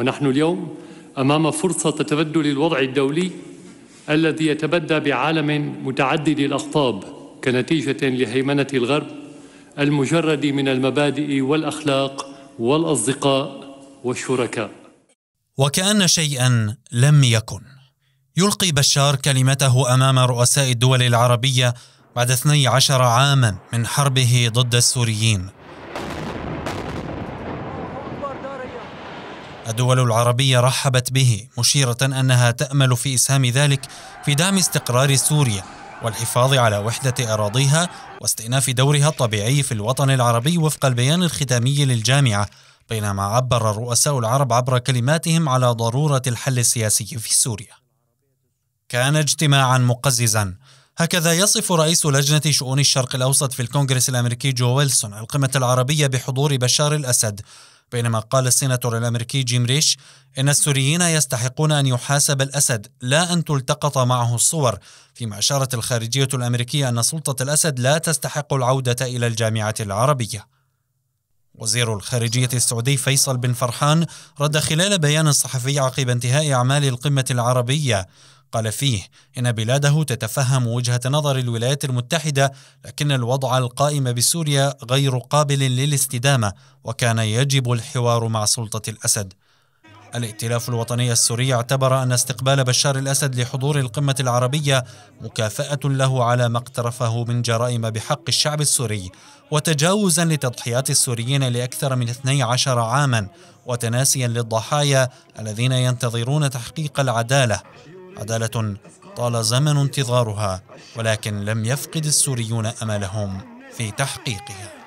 ونحن اليوم أمام فرصة تبدل الوضع الدولي الذي يتبدى بعالم متعدد الأقطاب كنتيجة لهيمنة الغرب المجرد من المبادئ والأخلاق والأصدقاء والشركاء وكأن شيئا لم يكن يلقي بشار كلمته أمام رؤساء الدول العربية بعد 12 عاما من حربه ضد السوريين الدول العربية رحبت به مشيرة أنها تأمل في إسهام ذلك في دعم استقرار سوريا والحفاظ على وحدة أراضيها واستئناف دورها الطبيعي في الوطن العربي وفق البيان الختامي للجامعة بينما عبر الرؤساء العرب عبر كلماتهم على ضرورة الحل السياسي في سوريا كان اجتماعا مقززا هكذا يصف رئيس لجنة شؤون الشرق الأوسط في الكونغرس الأمريكي جو ويلسون القمة العربية بحضور بشار الأسد بينما قال السيناتور الأمريكي جيم ريش إن السوريين يستحقون أن يحاسب الأسد لا أن تلتقط معه الصور فيما أشارت الخارجية الأمريكية أن سلطة الأسد لا تستحق العودة إلى الجامعة العربية وزير الخارجية السعودي فيصل بن فرحان رد خلال بيان صحفي عقب انتهاء أعمال القمة العربية قال فيه إن بلاده تتفهم وجهة نظر الولايات المتحدة لكن الوضع القائم بسوريا غير قابل للاستدامة وكان يجب الحوار مع سلطة الأسد الائتلاف الوطني السوري اعتبر أن استقبال بشار الأسد لحضور القمة العربية مكافأة له على ما اقترفه من جرائم بحق الشعب السوري وتجاوزا لتضحيات السوريين لأكثر من 12 عاما وتناسيا للضحايا الذين ينتظرون تحقيق العدالة عداله طال زمن انتظارها ولكن لم يفقد السوريون املهم في تحقيقها